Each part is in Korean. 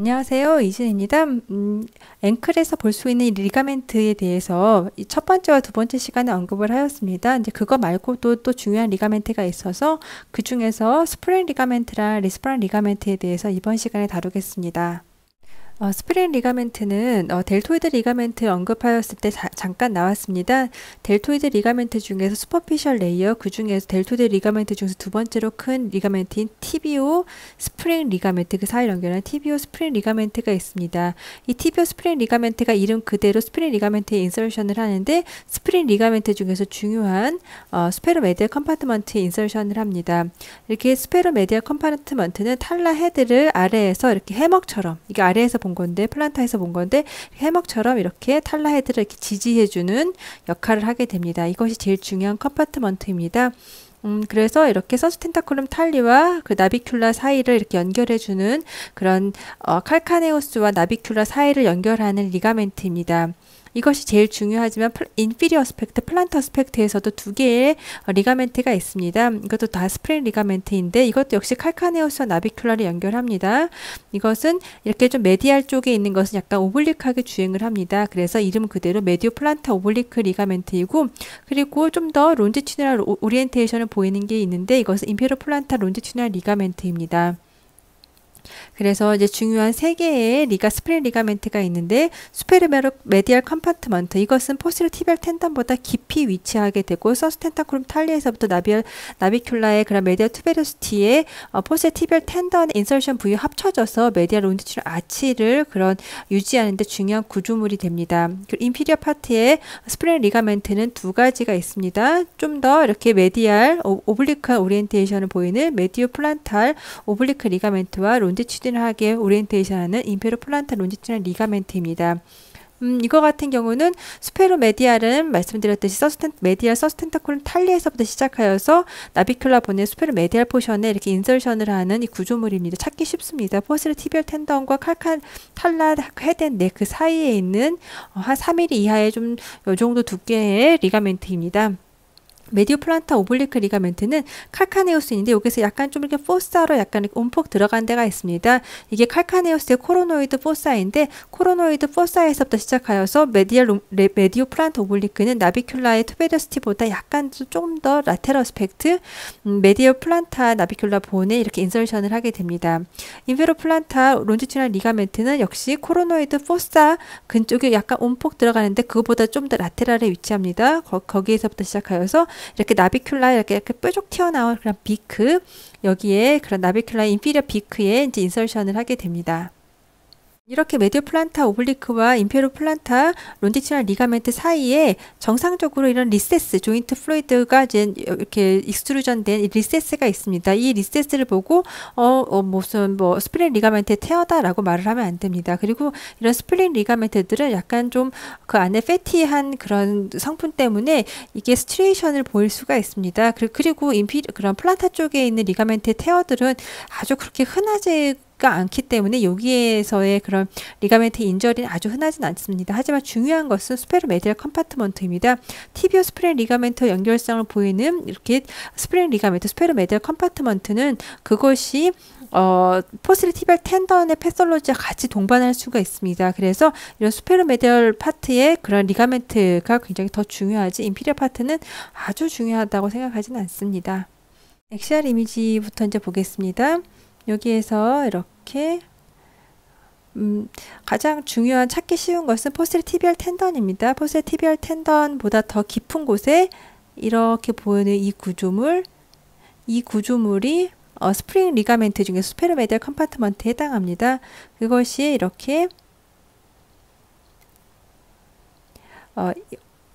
안녕하세요. 이진입니다. 음, 앵클에서 볼 수 있는 리가멘트에 대해서 첫 번째와 두 번째 시간에 언급을 하였습니다. 이제 그거 말고도 또 중요한 리가멘트가 있어서 그 중에서 스프링 리가멘트랑 리스프랑 리가멘트에 대해서 이번 시간에 다루겠습니다. 어, 스프링 리가멘트는 어, 델토이드 리가멘트 언급하였을 때 자, 잠깐 나왔습니다. 델토이드 리가멘트 중에서 슈퍼피셜 레이어 그 중에서 델토이드 리가멘트 중에서 두 번째로 큰 리가멘트인 TBO 스프링 리가멘트 그 사이 연결한 TBO 스프링 리가멘트가 있습니다. 이 TBO 스프링 리가멘트가 이름 그대로 스프링 리가멘트의 인설션을 하는데 스프링 리가멘트 중에서 중요한 어, 스페로메디얼 컴파트먼트의 인설션을 합니다. 이렇게 스페로메디얼 컴파트먼트는 탈라 헤드를 아래에서 이렇게 해먹처럼 이게 아래에서 본 건데 플란타에서 본 건데 해먹처럼 이렇게 탈라헤드를 이렇게 지지해주는 역할을 하게 됩니다. 이것이 제일 중요한 컴파트먼트입니다. 음, 그래서 이렇게 서스텐타클룸 탈리와 그 나비큘라 사이를 이렇게 연결해주는 그런 어, 칼카네우스와 나비큘라 사이를 연결하는 리가멘트입니다. 이것이 제일 중요하지만 인피리어 스펙트, 플란터 스펙트에서도 두 개의 리가멘트가 어, 있습니다. 이것도 다 스프링 리가멘트인데 이것도 역시 칼카네우스와 나비큘라를 연결합니다. 이것은 이렇게 좀 메디알 쪽에 있는 것은 약간 오블릭하게 주행을 합니다. 그래서 이름 그대로 메디오 플란타 오블리크 리가멘트이고 그리고 좀 더 론지튜널 오리엔테이션을 보이는 게 있는데 이것은 임페로 플란타 론지튜널 리가멘트입니다. 그래서 이제 중요한 세 개의 리가 스프링 리가멘트가 있는데 스페르메르 메디얼 컴파트먼트 이것은 포스를 티벨 텐단보다 깊이 위치하게 되고 서스 텐타크룸 탈리에서부터 나비얼 나비큘라의 그런 메디얼 투베르스티의 어, 포스 티벨 텐던 인설션 부위 합쳐져서 메디얼 론디출 아치를 그런 유지하는데 중요한 구조물이 됩니다. 인피리어 그 파트의 스프링 리가멘트는 두 가지가 있습니다. 좀 더 이렇게 메디알 오블리크 오리엔테이션을 보이는 메디오 플란탈 오블리크 리가멘트와 로 론지튜디널하게 오리엔테이션하는 임페로 플란타 론지튜디널 리가멘트입니다. 음, 이거 같은 경우는 스페로메디알은 말씀드렸듯이 서스텐, 메디알 서스텐타콜은 탈리에서부터 시작하여서 나비큘라 본의 스페로메디알 포션에 이렇게 인설션을 하는 이 구조물입니다. 찾기 쉽습니다. 포스를 티비얼 텐던과 칼칼 탈라 헤덴 네그 사이에 있는 어, 한 3mm 이하의 좀 요 정도 두께의 리가멘트입니다. 메디오 플란타 오블리크 리가멘트는 칼카네우스인데 여기서 약간 좀 이렇게 포사로 약간 이렇게 움푹 들어간 데가 있습니다. 이게 칼카네우스의 코로노이드 포사인데 코로노이드 포사에서부터 시작하여서 메디얼 메디오 플란타 오블리크는 나비큘라의 투베르스티보다 약간 조금 더 라테러스펙트 음, 메디오 플란타 나비큘라 본에 이렇게 인설션을 하게 됩니다. 인베로 플란타 론지튜널 리가멘트는 역시 코로노이드 포사 근쪽에 약간 움푹 들어가는데 그거보다 좀 더 라테랄에 위치합니다. 거, 거기에서부터 시작하여서 이렇게 나비큘라 이렇게, 이렇게 뾰족 튀어나온 그런 비크 여기에 그런 나비큘라 인피리어 비크에 이제 인설션을 하게 됩니다. 이렇게 메디오 플란타 오블리크와 임페로 플란타 론디치널 리가멘트 사이에 정상적으로 이런 리세스 조인트 플로이드가 이제 이렇게 익스트루전된 리세스가 있습니다. 이 리세스를 보고 어, 어 무슨 뭐 스프링 리가멘트의 어다라고 말을 하면 안 됩니다. 그리고 이런 스프링 리가멘트들은 약간 좀 그 안에 패티한 그런 성분 때문에 이게 스트레이션을 보일 수가 있습니다. 그, 그리고 임피 그런 플란타 쪽에 있는 리가멘트의 어들은 아주 그렇게 흔하지 가 않기 때문에 여기에서의 그런 리가멘트 인절이는 아주 흔하진 않습니다. 하지만 중요한 것은 스페르메디얼 컴파트먼트입니다. 티비오 스프링 리가멘트 연결성을 보이는 이렇게 스프링 리가멘트 스페로메디알 컴파트먼트는 그것이 어, 포스리 티벨 텐던의 패솔로지와 같이 동반할 수가 있습니다. 그래서 이런 스페로메디얼 파트의 그런 리가멘트가 굉장히 더 중요하지 임피리얼 파트는 아주 중요하다고 생각하지는 않습니다. 엑시알 이미지부터 이제 보겠습니다. 여기에서 이렇게 음, 가장 중요한 찾기 쉬운 것은 포스텔 티비얼 텐던입니다. 포스텔 티비얼 텐던보다 더 깊은 곳에 이렇게 보이는 이 구조물, 이 구조물이 어, 스프링 리가멘트 중에 스페르메디얼 컴파트먼트에 해당합니다. 그것이 이렇게 어,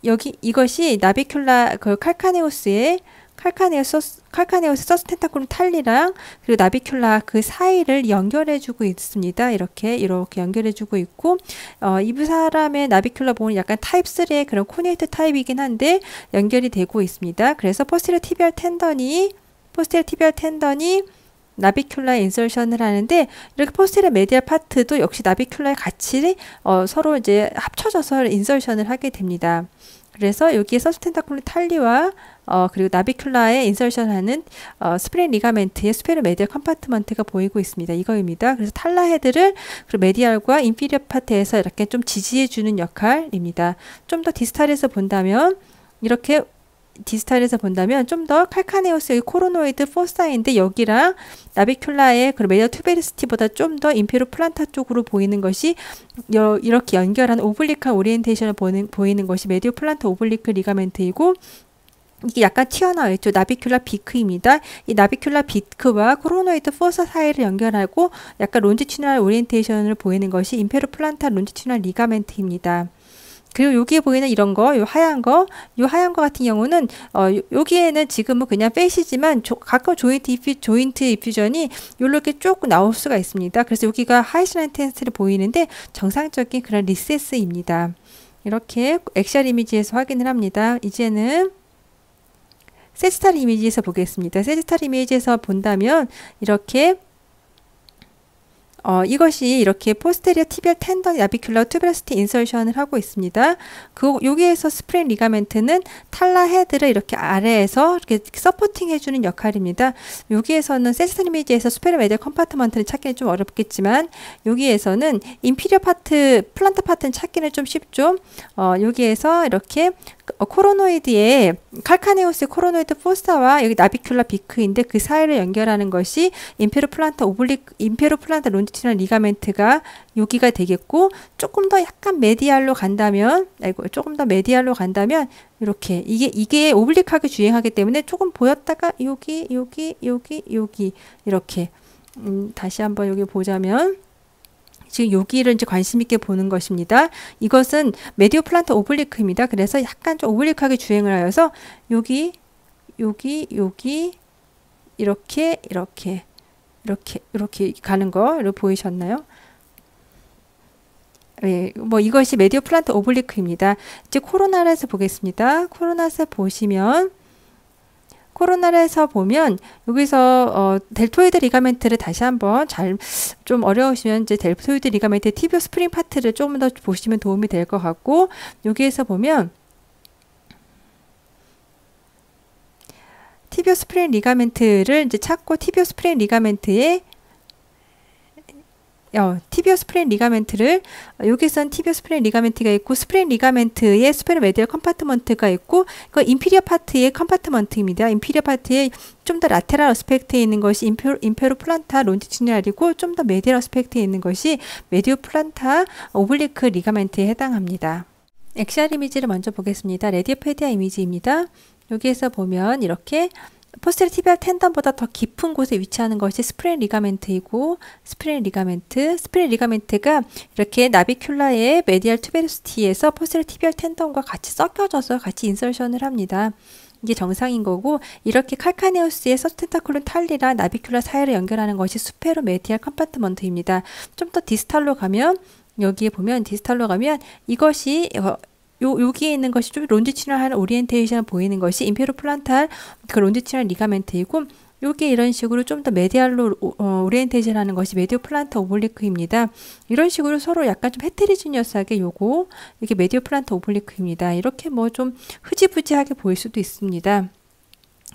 여기 이것이 나비큘라 그 칼카네우스의 칼카네오스 칼카네우스 서스텐타클룸 탈리랑 그리고 나비큘라 그 사이를 연결해주고 있습니다. 이렇게 이렇게 연결해주고 있고 어, 이 사람의 나비큘라 보는 약간 타입 3의 그런 코네이트 타입이긴 한데 연결이 되고 있습니다. 그래서 포스테리 티비알 텐던이 포스테리 티비알 텐던이 나비큘라 인설션을 하는데 이렇게 포스테리 메디아 파트도 역시 나비큘라의 같이 어, 서로 이제 합쳐져서 인설션을 하게 됩니다. 그래서 여기에 서스텐타클리 탈리와 어, 그리고 나비큘라에 인설션하는 어, 스프레인 리가멘트의 스페르 메디얼 컴파트먼트가 보이고 있습니다. 이거입니다. 그래서 탈라 헤드를 그 메디알과 인피리어 파트에서 이렇게 좀 지지해주는 역할입니다. 좀 더 디스탈에서 본다면 이렇게 디지털에서 본다면 좀 더칼카네우스의 코로노이드 포사인데 여기랑 나비큘라의 그 메디어 투베리스티보다 좀 더임페르 플란타 쪽으로 보이는 것이 여, 이렇게 연결한 오블리칸 오리엔테이션을 보는, 보이는 것이 메디오 플란타 오블리크 리가멘트이고 이게 약간 튀어나와 있죠. 나비큘라 비크입니다. 이 나비큘라 비크와 코로노이드 포사 사이를 연결하고 약간 론지튜널 오리엔테이션을 보이는 것이 임페르 플란타 론지튜널 리가멘트입니다. 그리고 여기에 보이는 이런 거, 요 하얀 거, 요 하얀 거 같은 경우는 어, 여기에는 지금은 그냥 페이시지만 가까운 조인트 이퓨, 조인트 이퓨전이 요렇게 쭉 나올 수가 있습니다. 그래서 여기가 하이시라인 텐스트를 보이는데 정상적인 그런 리세스입니다. 이렇게 액셀 이미지에서 확인을 합니다. 이제는 세지탈 이미지에서 보겠습니다. 세지탈 이미지에서 본다면 이렇게 어, 이것이 이렇게 포스테리어 티비 텐던 나비큘러 투베러스티 인설션을 하고 있습니다. 그 여기에서 스프링 리가멘트는 탈라 헤드를 이렇게 아래에서 이렇게 서포팅 해주는 역할입니다. 여기에서는 세스트리미지에서 스페르 메디 컴파트먼트를 찾기는 좀 어렵겠지만 여기에서는 인피리어 파트 플란트 파트는 찾기는 좀 쉽죠. 어, 여기에서 이렇게 코로노이드의 칼카네우스 코로노이드 포스타와 여기 나비큘라 비크인데 그 사이를 연결하는 것이 임페로 플란타 오블릭 임페로 플란타 론지 이디오피티 리가멘트가 여기가 되겠고 조금 더 약간 메디알로 간다면 아이고 조금 더 메디알로 간다면 이렇게 이게 이게 오블릭하게 주행하기 때문에 조금 보였다가 여기 여기 여기 여기 이렇게 음, 다시 한번 여기 보자면 지금 여기를 이제 관심 있게 보는 것입니다. 이것은 메디오 플란트 오블리크입니다. 그래서 약간 좀 오블릭하게 주행을 하여서 여기 여기 여기 이렇게 이렇게 이렇게 이렇게 가는 거 보이셨나요? 예, 뭐 이것이 메디오 플란트 오블리크입니다. 이제 코로나에서 보겠습니다. 코로나에서 보시면 코로나에서 보면 여기서 어, 델토이드 리가멘트를 다시 한번 잘 좀 어려우시면 이제 델토이드 리가멘트 티비오 스프링 파트를 좀더 보시면 도움이 될 것 같고 여기에서 보면 티비오 스프레인 리가멘트를 이제 찾고 티비오 스프레인 리가멘트에 어, 티비오 스프레인 리가멘트를 여기선 티비오 스프레인 리가멘트가 있고 스프레인 리가멘트에 스페르 메디얼 컴파트먼트가 있고 그 인피리어 파트의 컴파트먼트입니다. 인피리어 파트에 좀 더 라테랄 어스펙트에 있는 것이 인페로, 플란타 론티치널이고 좀 더 메디얼 어스펙트에 있는 것이 메디오 플란타 오블리크 리가멘트에 해당합니다. 엑시아 이미지를 먼저 보겠습니다. 레디오페디아 이미지입니다. 여기에서 보면 이렇게 포스테리 티비알 텐던보다 더 깊은 곳에 위치하는 것이 스프레인 리가멘트이고 스프레인 리가멘트, 스프레인 리가멘트가 이렇게 나비큘라의 메디알 투베르스티에서 포스테리 티비알 텐던과 같이 섞여져서 같이 인설션을 합니다. 이게 정상인 거고 이렇게 칼카네우스의 서텐타클론 탈리랑 나비큘라 사이를 연결하는 것이 수페로 메디알 컴파트먼트입니다. 좀 더 디스탈로 가면 여기에 보면 디스탈로 가면 이것이 어, 요 여기에 있는 것이 좀 론지치널한 오리엔테이션 보이는 것이 임페로 플란탈 그 론지치널 리가멘트이고 요게 이런 식으로 좀 더 메디알로 어, 오리엔테이션 하는 것이 메디오 플란타 오블리크입니다. 이런 식으로 서로 약간 좀 헤테리지니어스하게 요거 이게 메디오 플란타 오블리크입니다. 이렇게 뭐 좀 흐지부지하게 보일 수도 있습니다.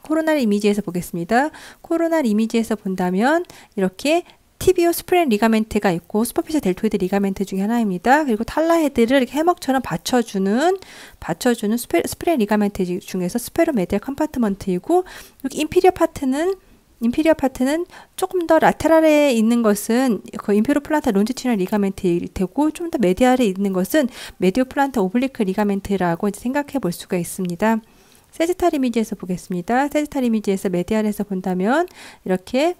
코로나 이미지에서 보겠습니다. 코로나 이미지에서 본다면 이렇게 티비오 스프렌 리가멘트가 있고 슈퍼피셜 델토이드 리가멘트 중에 하나입니다. 그리고 탈라헤드를 이렇게 해먹처럼 받쳐주는 받쳐주는 스페, 스프렌 리가멘트 중에서 스페로메디얼 컴파트먼트이고 여기 인피리어 파트는 인피리어 파트는 조금 더 라테랄에 있는 것은 그인피리어 플란타 론지튜널 리가멘트일 테고 좀 더 메디알에 있는 것은 메디오 플란타 오블리크 리가멘트라고 생각해 볼 수가 있습니다. 세지탈 이미지에서 보겠습니다. 세지탈 이미지에서 메디알에서 본다면 이렇게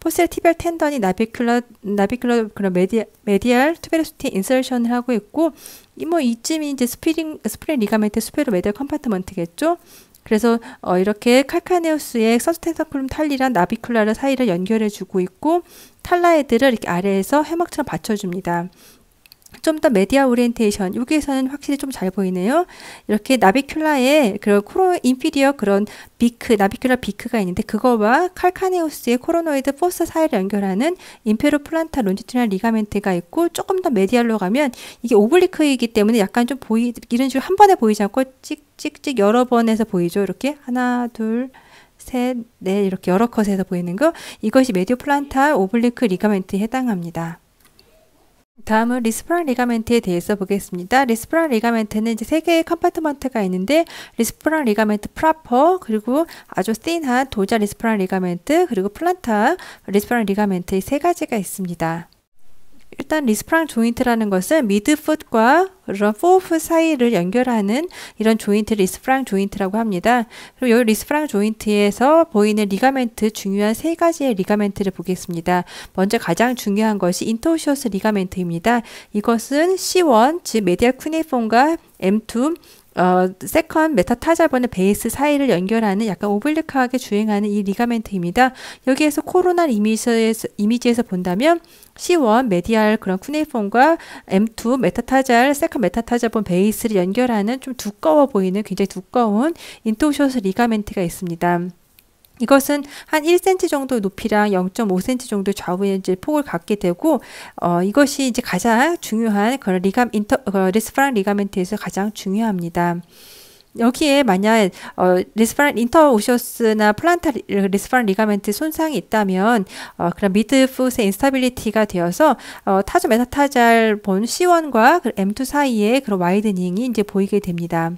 포셀 티별 텐던이 나비큘러 나비큘러 그런 메디, 아 메디알 투베르스틴 인서션을 하고 있고 이 뭐 이쯤이 이제 스프링 스프링 리가멘트 스페로 메디알 컴파트먼트겠죠. 그래서 어, 이렇게 칼카네우스의 서스텐서클룸 탈리랑 나비큘라를 사이를 연결해 주고 있고 탈라에드를 이렇게 아래에서 해막처럼 받쳐줍니다. 좀더 메디아 오리엔테이션 여기에서는 확실히 좀 잘 보이네요. 이렇게 나비큘라의 그런 코로 인피리어 그런 비크 나비큘라 비크가 있는데 그거와 칼카네우스의 코로노이드 포스 사이를 연결하는 임페로 플란타 론지티나 리가멘트가 있고 조금 더 메디알로 가면 이게 오블리크이기 때문에 약간 좀 보이 이런 식으로 한 번에 보이지 않고 찍 찍 찍 여러 번에서 보이죠. 이렇게 하나 둘 셋, 넷 이렇게 여러 컷에서 보이는 거 이것이 메디오 플란타 오블리크 리가멘트에 해당합니다. 다음은 리스프라 리가멘트에 대해서 보겠습니다. 리스프란 리가멘트는 이제 세 개의 컴파트먼트가 있는데 리스프란 리가멘트 프라퍼 그리고 아주 씬한 도자 리스프란 리가멘트 그리고 플란타 리스프란 리가멘트 세 가지가 있습니다. 일단 리스프랑 조인트라는 것은 미드풋과 이런 포프 사이를 연결하는 이런 조인트 리스프랑 조인트라고 합니다. 그리고 이 리스프랑 조인트에서 보이는 리가멘트 중요한 세 가지의 리가멘트를 보겠습니다. 먼저 가장 중요한 것이 인토시오스 리가멘트입니다. 이것은 C1 즉메디아 쿠네폰과 M2 어, 세컨 메타타자본의 베이스 사이를 연결하는 약간 오블리카하게 주행하는 이 리가멘트입니다. 여기에서 코로나 이미지에서, 이미지에서 본다면 C1 메디알 그런 쿠네이폼과 M2 메타타잘 세컨 메타타잘본 베이스를 연결하는 좀 두꺼워 보이는 굉장히 두꺼운 인토셔스 리가멘트가 있습니다. 이것은 한 1cm 정도 높이랑 0.5cm 정도 좌우에 폭을 갖게 되고 어, 이것이 이제 가장 중요한 그런 리감 인터 어, 리스프랑 리가멘트에서 가장 중요합니다. 여기에 만약 어, 리스프란 인터오셔스나 플란타 리스파란 리가멘트 손상이 있다면 어, 그런 미드풋의 인스타빌리티가 되어서 어, 타조 메타타잘 본 C1과 그 M2 사이에 그런 와이드닝이 이제 보이게 됩니다.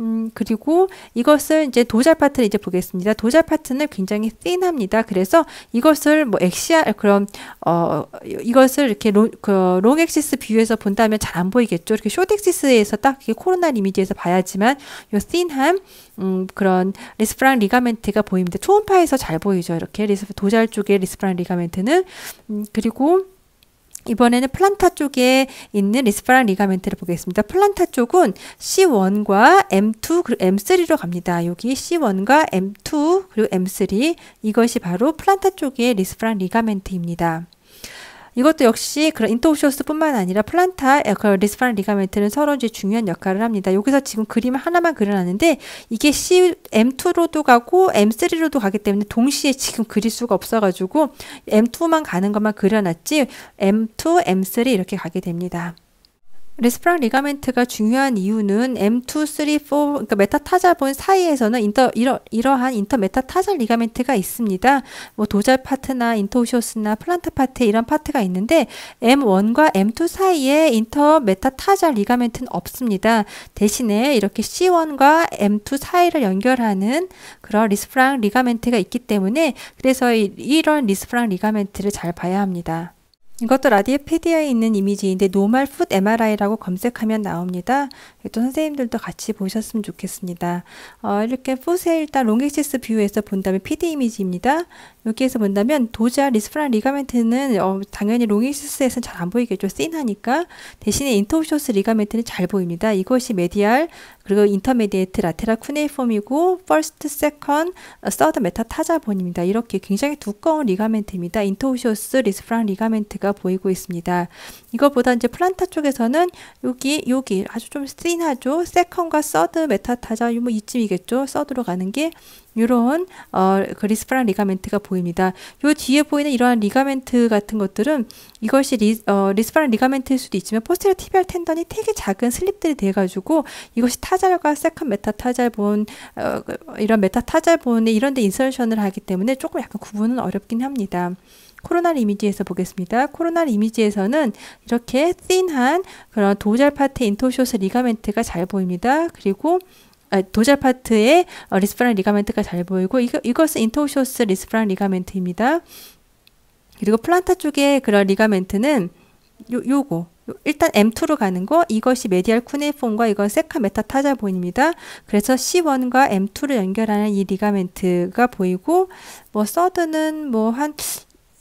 음, 그리고 이것을 이제 도잘 파트를 이제 보겠습니다. 도잘 파트는 굉장히 thin합니다. 그래서 이것을 뭐 엑시아 그런 어 이것을 이렇게 롱, 그, 롱 엑시스 비에서 본다면 잘 안 보이겠죠. 이렇게 숏 엑시스에서 딱 이게 코로날 이미지에서 봐야지만 요 thin한 음, 그런 리스프랑 리가멘트가 보입니다. 초음파에서 잘 보이죠. 이렇게 리스 도잘 쪽의 리스프랑 리가멘트는 음, 그리고 이번에는 플란타 쪽에 있는 리스파랑 리가멘트를 보겠습니다. 플란타 쪽은 C1과 M2 그리고 M3로 갑니다. 여기 C1과 M2 그리고 M3 이것이 바로 플란타 쪽의 리스파랑 리가멘트입니다. 이것도 역시 그런 인터우시오스뿐만 아니라 플란타 리스파란 리가멘트는 서로 이제 중요한 역할을 합니다. 여기서 지금 그림 하나만 그려놨는데 이게 C M2로도 가고 M3로도 가기 때문에 동시에 지금 그릴 수가 없어가지고 M2만 가는 것만 그려놨지 M2, M3 이렇게 가게 됩니다. 레스프랑 리가멘트가 중요한 이유는 M2, 3, 4, 그러니까 메타타자본 사이에서는 인터, 이러, 이러한 인터 메타타자 리가멘트가 있습니다. 뭐 도잘 파트나 인터오시오스나 플란타 파트 이런 파트가 있는데 M1과 M2 사이에 인터 메타타자 리가멘트는 없습니다. 대신에 이렇게 C1과 M2 사이를 연결하는 그런 리스프랑 리가멘트가 있기 때문에 그래서 이, 이런 리스프랑 리가멘트를 잘 봐야 합니다. 이것도 라디에 PD에 있는 이미지인데 노멀풋 MRI라고 검색하면 나옵니다. 또 선생님들도 같이 보셨으면 좋겠습니다. 어, 이렇게 풋에 일단 롱액시스 뷰에서 본다면 PD 이미지입니다. 여기에서 본다면 도자 리스프란 리가멘트는 어, 당연히 롱액시스에서는 잘 안 보이겠죠. 씬하니까 대신에 인터오쇼스 리가멘트는 잘 보입니다. 이것이 메디알 그리고 인터메디에이트 라테라 쿠네이폼이고 퍼스트 세컨 서드 메타 타자본입니다. 이렇게 굉장히 두꺼운 리가멘트입니다. 인토시오스 리스프랑 리가멘트가 보이고 있습니다. 이거보다 이제 플란타 쪽에서는 여기 여기 아주 좀 씬하죠. 세컨과 서드 메타타자 뭐 이쯤이겠죠. 서드로 가는 게 이런 어, 그리스프랑 리가멘트가 보입니다. 요 뒤에 보이는 이러한 리가멘트 같은 것들은 이것이 리, 어, 스프랑 리가멘트일 수도 있지만 포스테리 티비알 텐던이 되게 작은 슬립들이 돼가지고 이것이 타잘과 세컨 메타 타자본 어, 그 이런 메타 타자본에 이런 데 인설션을 하기 때문에 조금 약간 구분은 어렵긴 합니다. 코로나 이미지에서 보겠습니다. 코로날 이미지에서는 이렇게 씬한 그런 도잘 파트 인토쇼스 리가멘트가 잘 보입니다. 그리고 아, 도잘 파트에 어, 리스프란 리가멘트가 잘 보이고 이거, 이것은 인토쇼스 리스프란 리가멘트입니다. 그리고 플란타 쪽의 그런 리가멘트는 요, 요거 일단 M2로 가는 거 이것이 메디알 쿠네폼과 이건 세카 메타타자본입니다. 그래서 C1과 M2를 연결하는 이 리가멘트가 보이고 뭐 서드는 뭐한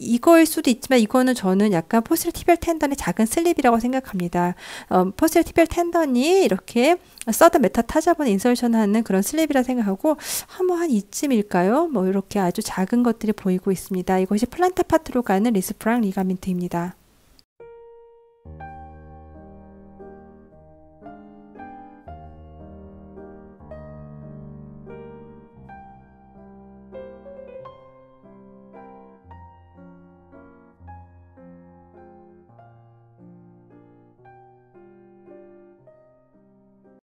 이거일 수도 있지만 이거는 저는 약간 포스를 티별 텐던의 작은 슬립이라고 생각합니다. 어, 포스를 티별 텐던이 이렇게 서드 메타 타자본 인설션하는 그런 슬립이라 생각하고 한뭐 한 이쯤일까요? 뭐 이렇게 아주 작은 것들이 보이고 있습니다. 이것이 플란타 파트로 가는 리스프랑 리가민트입니다.